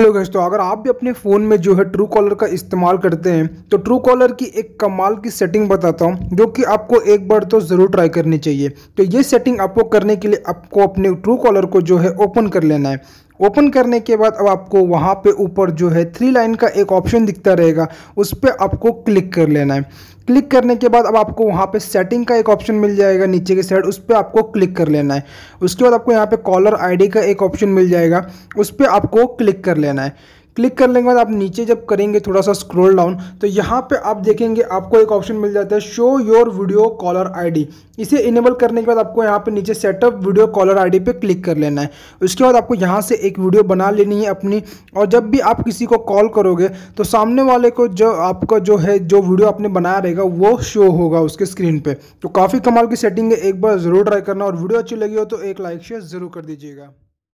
hello दोस्तों अगर आप भी अपने फ़ोन में जो है ट्रू कॉलर का इस्तेमाल करते हैं तो ट्रू कॉलर की एक कमाल की सेटिंग बताता हूं जो कि आपको एक बार तो ज़रूर ट्राई करनी चाहिए तो ये सेटिंग आपको करने के लिए आपको अपने ट्रू कॉलर को जो है ओपन कर लेना है ओपन करने के बाद अब आपको वहाँ पे ऊपर जो है थ्री लाइन का एक ऑप्शन दिखता रहेगा उस पर आपको क्लिक कर लेना है क्लिक करने के बाद अब आपको वहाँ पे सेटिंग का एक ऑप्शन मिल जाएगा नीचे के साइड उस पर आपको क्लिक कर लेना है उसके बाद आपको यहाँ पे कॉलर आईडी का एक ऑप्शन मिल जाएगा उस पर आपको क्लिक कर लेना है क्लिक करने के बाद आप नीचे जब करेंगे थोड़ा सा स्क्रोल डाउन तो यहाँ पे आप देखेंगे आपको एक ऑप्शन मिल जाता है show your video caller ID इसे इनेबल करने के बाद आपको यहाँ पे नीचे सेटअप वीडियो कॉलर आईडी पे क्लिक कर लेना है उसके बाद आपको यहाँ से एक वीडियो बना लेनी है अपनी और जब भी आप किसी को कॉल करोगे तो सामने वाले को जो आपका जो है जो वीडियो आपने बनाया रहेगा वो शो होगा उसके स्क्रीन पर तो काफ़ी कमाल की सेटिंग है एक बार ज़रूर ट्राई करना और वीडियो अच्छी लगी हो तो एक लाइक शेयर ज़रूर कर दीजिएगा